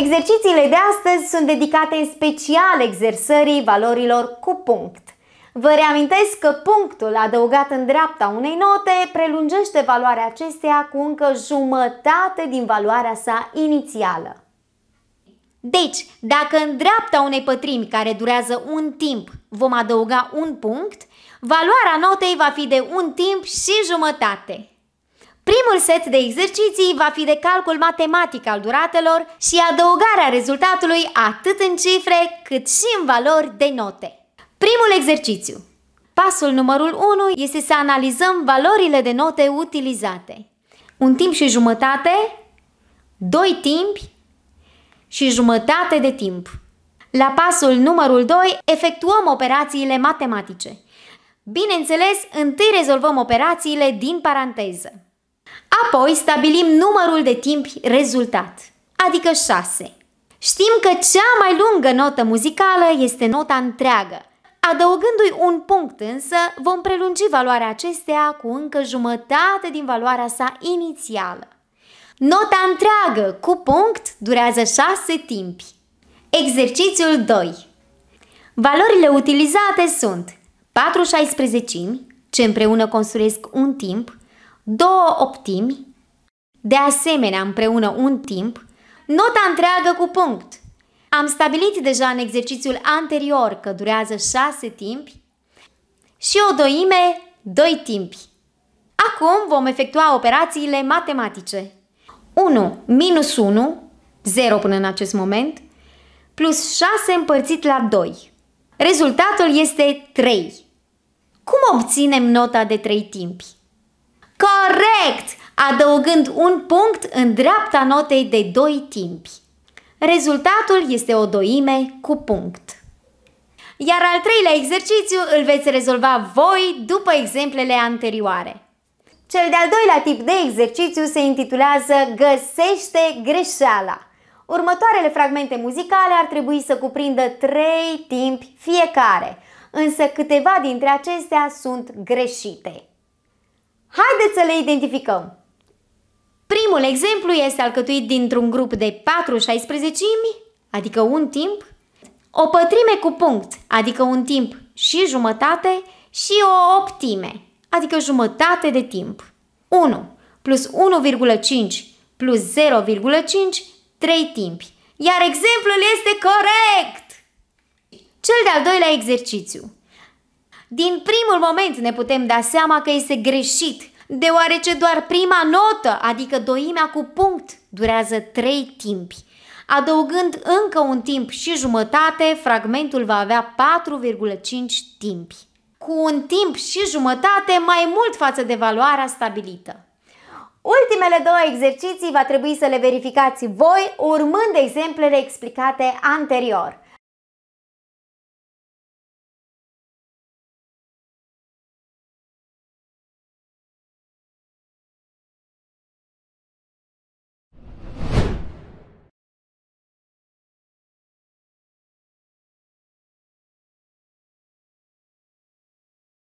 Exercițiile de astăzi sunt dedicate în special exersării valorilor cu punct. Vă reamintesc că punctul adăugat în dreapta unei note prelungește valoarea acesteia cu încă jumătate din valoarea sa inițială. Deci, dacă în dreapta unei pătrimi care durează un timp vom adăuga un punct, valoarea notei va fi de un timp și jumătate. Primul set de exerciții va fi de calcul matematic al duratelor și adăugarea rezultatului atât în cifre cât și în valori de note. Primul exercițiu. Pasul numărul 1 este să analizăm valorile de note utilizate. Un timp și jumătate, doi timpi și jumătate de timp. La pasul numărul 2 efectuăm operațiile matematice. Bineînțeles, întâi rezolvăm operațiile din paranteză. Apoi stabilim numărul de timp rezultat, adică 6. Știm că cea mai lungă notă muzicală este nota întreagă. Adăugându-i un punct însă, vom prelungi valoarea acesteia cu încă jumătate din valoarea sa inițială. Nota întreagă cu punct durează 6 timpi. Exercițiul 2 Valorile utilizate sunt 4 16 ce împreună construiesc un timp, două optimi, de asemenea împreună un timp, nota întreagă cu punct. Am stabilit deja în exercițiul anterior că durează 6 timpi și o doime 2 timpi. Acum vom efectua operațiile matematice. 1 minus 1, 0 până în acest moment, plus 6 împărțit la 2. Rezultatul este 3. Cum obținem nota de 3 timpi? Corect! Adăugând un punct în dreapta notei de doi timpi. Rezultatul este o doime cu punct. Iar al treilea exercițiu îl veți rezolva voi după exemplele anterioare. Cel de-al doilea tip de exercițiu se intitulează Găsește greșeala. Următoarele fragmente muzicale ar trebui să cuprindă trei timpi fiecare, însă câteva dintre acestea sunt greșite. Haideți să le identificăm! Primul exemplu este alcătuit dintr-un grup de 4 16 adică un timp, o pătrime cu punct, adică un timp și jumătate, și o optime, adică jumătate de timp. 1 plus 1,5 plus 0,5, 3 timpi. Iar exemplul este corect! Cel de-al doilea exercițiu. Din primul moment ne putem da seama că este greșit, deoarece doar prima notă, adică doimea cu punct, durează trei timpi. Adăugând încă un timp și jumătate, fragmentul va avea 4,5 timpi. Cu un timp și jumătate mai mult față de valoarea stabilită. Ultimele două exerciții va trebui să le verificați voi urmând exemplele explicate anterior.